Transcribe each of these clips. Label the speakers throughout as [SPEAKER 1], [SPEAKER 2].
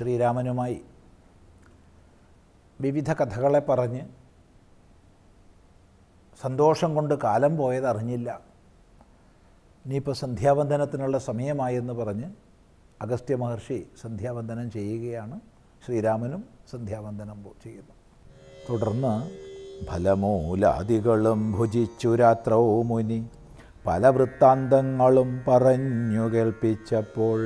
[SPEAKER 1] ശ്രീരാമനുമായി വിവിധ കഥകളെ പറഞ്ഞ് സന്തോഷം കൊണ്ട് കാലം പോയതറിഞ്ഞില്ല ഇനിയിപ്പോൾ സന്ധ്യാവന്ദനത്തിനുള്ള സമയമായെന്ന് പറഞ്ഞ് അഗസ്ത്യ മഹർഷി സന്ധ്യാവന്ദനം ചെയ്യുകയാണ് ശ്രീരാമനും സന്ധ്യാവന്ദനം ചെയ്യുന്നു തുടർന്ന് ഫലമൂലാദികളും ഭുജിച്ചു രാത്രോ മുനി പല വൃത്താന്തങ്ങളും പറഞ്ഞു കേൾപ്പിച്ചപ്പോൾ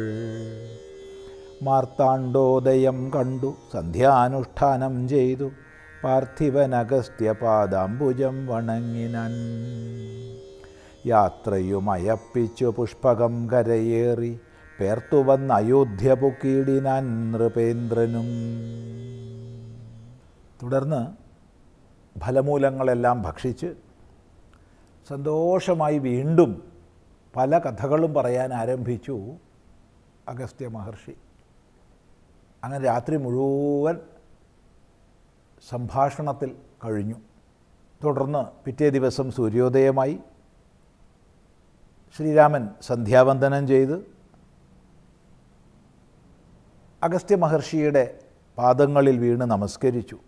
[SPEAKER 1] മാർത്താണ്ഡോദയം കണ്ടു സന്ധ്യാനുഷ്ഠാനം ചെയ്തു പാർത്ഥിവനഗസ്ത്യപാദാംബുജം വണങ്ങിനൻ യാത്രയുമയപ്പിച്ചു പുഷ്പകം കരയേറി പേർത്തുവന്ന അയോധ്യ പൊക്കീടിനാൻ നൃപേന്ദ്രനും തുടർന്ന് ഫലമൂലങ്ങളെല്ലാം ഭക്ഷിച്ച് സന്തോഷമായി വീണ്ടും പല കഥകളും പറയാൻ ആരംഭിച്ചു അഗസ്ത്യ മഹർഷി അങ്ങനെ രാത്രി മുഴുവൻ സംഭാഷണത്തിൽ കഴിഞ്ഞു തുടർന്ന് പിറ്റേ ദിവസം സൂര്യോദയമായി ശ്രീരാമൻ സന്ധ്യാവന്ദനം ചെയ്ത് അഗസ്ത്യ മഹർഷിയുടെ പാദങ്ങളിൽ വീണ് നമസ്കരിച്ചു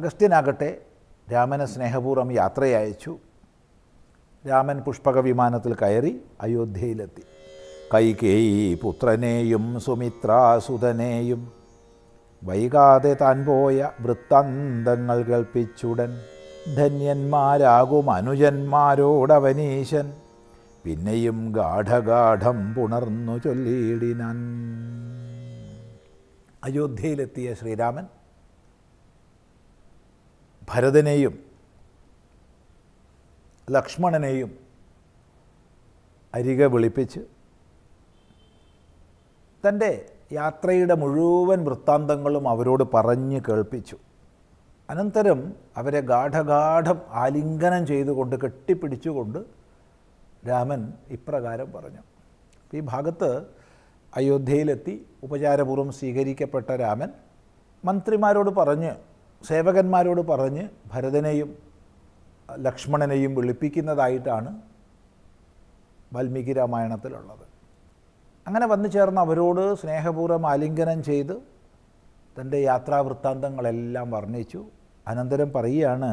[SPEAKER 1] അഗസ്ത്യനാകട്ടെ രാമനെ സ്നേഹപൂർവ്വം യാത്രയച്ചു രാമൻ പുഷ്പക വിമാനത്തിൽ കയറി അയോധ്യയിലെത്തി കൈകേയി പുത്രനെയും സുമിത്രാസുതനെയും വൈകാതെ താൻ പോയ വൃത്താന്തങ്ങൾ കേൾപ്പിച്ചുടൻ ധന്യന്മാരാകും അനുജന്മാരോടവനീശൻ പിന്നെയും ഗാഠഗാഠം പുണർന്നു ചൊല്ലിയിടിനൻ അയോധ്യയിലെത്തിയ ശ്രീരാമൻ ഭരതനെയും ലക്ഷ്മണനെയും അരികെ വിളിപ്പിച്ച് തൻ്റെ യാത്രയുടെ മുഴുവൻ വൃത്താന്തങ്ങളും അവരോട് പറഞ്ഞ് കേൾപ്പിച്ചു അനന്തരം അവരെ ഗാഠഗാഠം ആലിംഗനം ചെയ്തുകൊണ്ട് കെട്ടിപ്പിടിച്ചുകൊണ്ട് രാമൻ ഇപ്രകാരം പറഞ്ഞു ഈ ഭാഗത്ത് അയോധ്യയിലെത്തി ഉപചാരപൂർവ്വം സ്വീകരിക്കപ്പെട്ട രാമൻ മന്ത്രിമാരോട് പറഞ്ഞ് സേവകന്മാരോട് പറഞ്ഞ് ഭരതനെയും ലക്ഷ്മണനെയും വിളിപ്പിക്കുന്നതായിട്ടാണ് വാൽമീകി രാമായണത്തിലുള്ളത് അങ്ങനെ വന്നു ചേർന്ന് അവരോട് സ്നേഹപൂർവ്വം ആലിംഗനം ചെയ്ത് തൻ്റെ വൃത്താന്തങ്ങളെല്ലാം വർണ്ണിച്ചു അനന്തരം പറയുകയാണ്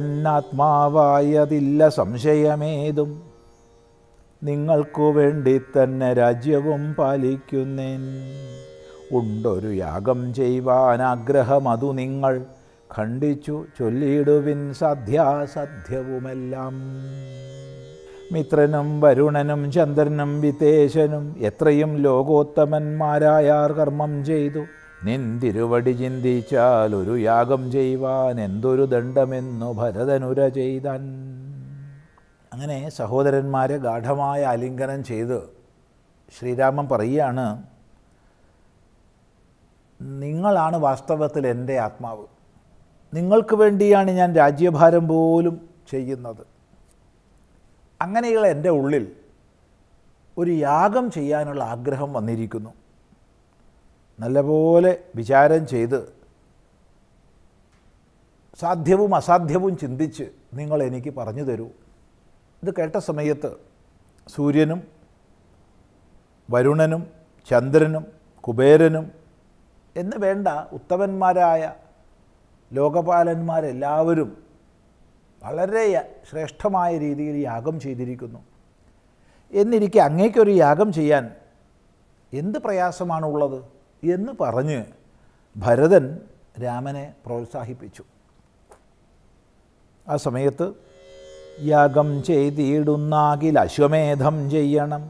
[SPEAKER 1] എന്നാത്മാവായതില്ല സംശയമേതും നിങ്ങൾക്കു വേണ്ടി തന്നെ രാജ്യവും പാലിക്കുന്നേൻ ഉണ്ടൊരു യാഗം ചെയ്യുവാൻ ആഗ്രഹം അതു നിങ്ങൾ ഖണ്ഡിച്ചു ചൊല്ലിയിടുവിൻ സദ്യാസധ്യവുമെല്ലാം മിത്രനും വരുണനും ചന്ദ്രനും വിതേശനും എത്രയും ലോകോത്തമന്മാരായാർ കർമ്മം ചെയ്തു നിന്തിരുവടി ചിന്തിച്ചാൽ ഒരു യാഗം ചെയ്യുവാൻ എന്തൊരു ദണ്ഡമെന്നു ഭരതനുര ചെയ്താൻ അങ്ങനെ സഹോദരന്മാരെ ഗാഠമായ ആലിംഗനം ചെയ്ത് ശ്രീരാമൻ പറയുകയാണ് നിങ്ങളാണ് വാസ്തവത്തിൽ എൻ്റെ ആത്മാവ് നിങ്ങൾക്ക് വേണ്ടിയാണ് ഞാൻ രാജ്യഭാരം പോലും ചെയ്യുന്നത് അങ്ങനെയുള്ള എൻ്റെ ഉള്ളിൽ ഒരു യാഗം ചെയ്യാനുള്ള ആഗ്രഹം വന്നിരിക്കുന്നു നല്ലപോലെ വിചാരം ചെയ്ത് സാധ്യവും അസാധ്യവും ചിന്തിച്ച് നിങ്ങൾ എനിക്ക് പറഞ്ഞു തരൂ ഇത് കേട്ട സമയത്ത് സൂര്യനും വരുണനും ചന്ദ്രനും കുബേരനും എന്ന് വേണ്ട ഉത്തമന്മാരായ ലോകപാലന്മാരെല്ലാവരും വളരെ ശ്രേഷ്ഠമായ രീതിയിൽ യാഗം ചെയ്തിരിക്കുന്നു എന്നിരിക്കെ അങ്ങേക്കൊരു യാഗം ചെയ്യാൻ എന്ത് പ്രയാസമാണുള്ളത് എന്ന് പറഞ്ഞ് ഭരതൻ രാമനെ പ്രോത്സാഹിപ്പിച്ചു ആ സമയത്ത് യാഗം ചെയ്തിടുന്നാകിൽ അശ്വമേധം ചെയ്യണം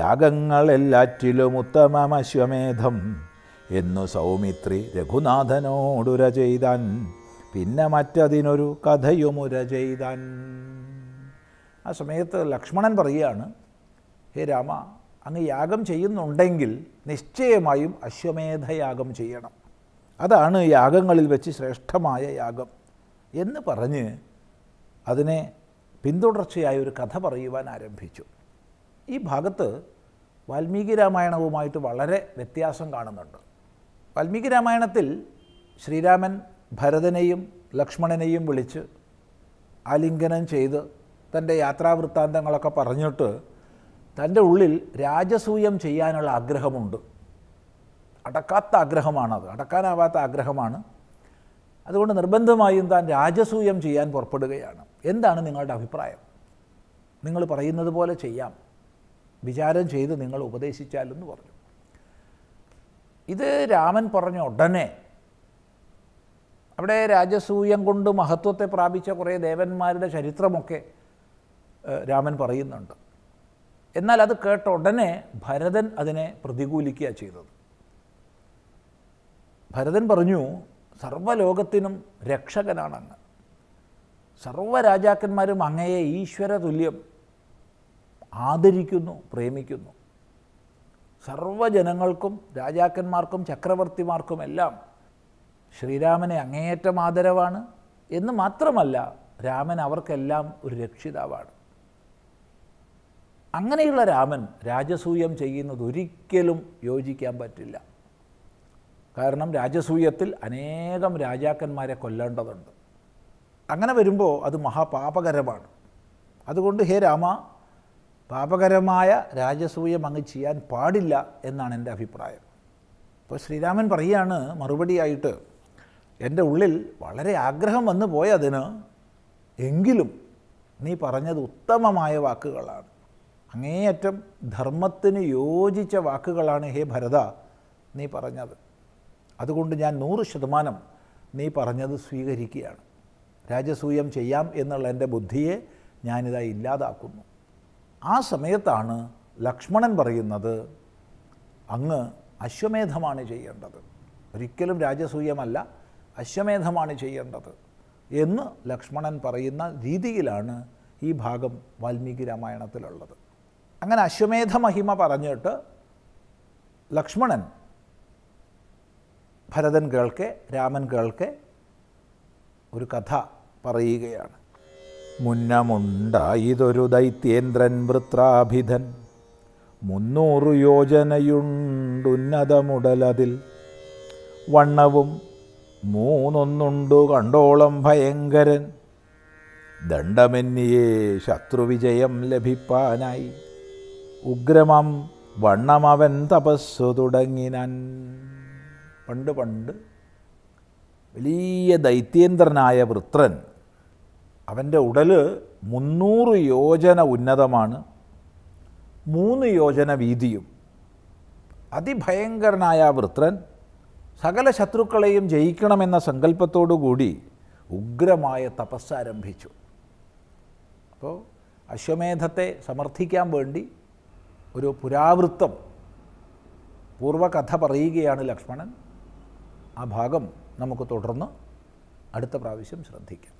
[SPEAKER 1] യാഗങ്ങൾ എല്ലാറ്റിലും ഉത്തമം അശ്വമേധം എന്നു സൗമിത്രി രഘുനാഥനോടുര ചെയ്താൻ പിന്നെ മറ്റതിനൊരു കഥയുമുര ചെയ്താൻ ആ സമയത്ത് ലക്ഷ്മണൻ പറയുകയാണ് ഹേ രാമ അങ്ങ് യാഗം ചെയ്യുന്നുണ്ടെങ്കിൽ നിശ്ചയമായും അശ്വമേധയാഗം ചെയ്യണം അതാണ് യാഗങ്ങളിൽ വെച്ച് ശ്രേഷ്ഠമായ യാഗം എന്ന് പറഞ്ഞ് അതിനെ പിന്തുടർച്ചയായ ഒരു കഥ പറയുവാൻ ആരംഭിച്ചു ഈ ഭാഗത്ത് വാൽമീകി രാമായണവുമായിട്ട് വളരെ വ്യത്യാസം കാണുന്നുണ്ട് വാൽമീകി രാമായണത്തിൽ ശ്രീരാമൻ ഭരതനെയും ലക്ഷ്മണനെയും വിളിച്ച് ആലിംഗനം ചെയ്ത് തൻ്റെ യാത്രാവൃത്താന്തങ്ങളൊക്കെ പറഞ്ഞിട്ട് തൻ്റെ ഉള്ളിൽ രാജസൂയം ചെയ്യാനുള്ള ആഗ്രഹമുണ്ട് അടക്കാത്ത ആഗ്രഹമാണത് അടക്കാനാവാത്ത ആഗ്രഹമാണ് അതുകൊണ്ട് നിർബന്ധമായും താൻ രാജസൂയം ചെയ്യാൻ പുറപ്പെടുകയാണ് എന്താണ് നിങ്ങളുടെ അഭിപ്രായം നിങ്ങൾ പറയുന്നത് പോലെ ചെയ്യാം വിചാരം ചെയ്ത് നിങ്ങൾ ഉപദേശിച്ചാലെന്ന് പറഞ്ഞു ഇത് രാമൻ പറഞ്ഞ ഉടനെ അവിടെ രാജസൂയം കൊണ്ട് മഹത്വത്തെ പ്രാപിച്ച കുറേ ദേവന്മാരുടെ ചരിത്രമൊക്കെ രാമൻ പറയുന്നുണ്ട് എന്നാൽ അത് കേട്ട ഉടനെ ഭരതൻ അതിനെ പ്രതികൂലിക്കുക ചെയ്തത് ഭരതൻ പറഞ്ഞു സർവ്വലോകത്തിനും രക്ഷകനാണെന്ന് സർവ്വരാജാക്കന്മാരും അങ്ങയെ ഈശ്വര തുല്യം ആദരിക്കുന്നു പ്രേമിക്കുന്നു സർവ്വജനങ്ങൾക്കും രാജാക്കന്മാർക്കും ചക്രവർത്തിമാർക്കുമെല്ലാം ശ്രീരാമനെ അങ്ങേയറ്റം ആദരവാണ് എന്ന് മാത്രമല്ല രാമൻ അവർക്കെല്ലാം ഒരു രക്ഷിതാവാണ് അങ്ങനെയുള്ള രാമൻ രാജസൂയം ചെയ്യുന്നത് ഒരിക്കലും യോജിക്കാൻ പറ്റില്ല കാരണം രാജസൂയത്തിൽ അനേകം രാജാക്കന്മാരെ കൊല്ലേണ്ടതുണ്ട് അങ്ങനെ വരുമ്പോൾ അത് മഹാപാപകരമാണ് അതുകൊണ്ട് ഹേ രാമ പാപകരമായ രാജസൂയം അങ്ങ് ചെയ്യാൻ പാടില്ല എന്നാണ് എൻ്റെ അഭിപ്രായം അപ്പോൾ ശ്രീരാമൻ പറയുകയാണ് മറുപടിയായിട്ട് എൻ്റെ ഉള്ളിൽ വളരെ ആഗ്രഹം വന്നു പോയതിന് എങ്കിലും നീ പറഞ്ഞത് ഉത്തമമായ വാക്കുകളാണ് അങ്ങേയറ്റം ധർമ്മത്തിന് യോജിച്ച വാക്കുകളാണ് ഹേ ഭരത നീ പറഞ്ഞത് അതുകൊണ്ട് ഞാൻ നൂറ് ശതമാനം നീ പറഞ്ഞത് സ്വീകരിക്കുകയാണ് രാജസൂയം ചെയ്യാം എന്നുള്ള എൻ്റെ ബുദ്ധിയെ ഞാനിതായി ഇല്ലാതാക്കുന്നു ആ സമയത്താണ് ലക്ഷ്മണൻ പറയുന്നത് അങ്ങ് അശ്വമേധമാണ് ചെയ്യേണ്ടത് ഒരിക്കലും രാജസൂയമല്ല അശ്വമേധമാണ് ചെയ്യേണ്ടത് എന്ന് ലക്ഷ്മണൻ പറയുന്ന രീതിയിലാണ് ഈ ഭാഗം വാൽമീകി രാമായണത്തിലുള്ളത് അങ്ങനെ അശ്വമേധ മഹിമ പറഞ്ഞിട്ട് ലക്ഷ്മണൻ ഭരതൻ കേൾക്കെ രാമൻ കേൾക്കെ ഒരു കഥ പറയുകയാണ് ഇതൊരു ദൈത്യേന്ദ്രൻ വൃത്രാഭിധൻ മുന്നൂറ് യോജനയുണ്ടുന്നതമുടലതിൽ വണ്ണവും മൂന്നൊന്നുണ്ടു കണ്ടോളം ഭയങ്കരൻ ദണ്ഡമെന്നിയെ ശത്രുവിജയം ലഭിപ്പാനായി ഉഗ്രമം വണ്ണമവൻ തപസ്സു തുടങ്ങിനാൻ പണ്ട് പണ്ട് വലിയ ദൈത്യേന്ദ്രനായ വൃത്രൻ അവൻ്റെ ഉടല് മുന്നൂറ് യോജന ഉന്നതമാണ് മൂന്ന് യോജന വീതിയും അതിഭയങ്കരനായ വൃത്രൻ സകല ശത്രുക്കളെയും ജയിക്കണമെന്ന സങ്കല്പത്തോടുകൂടി ഉഗ്രമായ തപസ്സാരംഭിച്ചു അപ്പോൾ അശ്വമേധത്തെ സമർത്ഥിക്കാൻ വേണ്ടി ഒരു പുരാവൃത്തം പൂർവകഥ പറയുകയാണ് ലക്ഷ്മണൻ ആ ഭാഗം നമുക്ക് തുടർന്ന് അടുത്ത പ്രാവശ്യം ശ്രദ്ധിക്കാം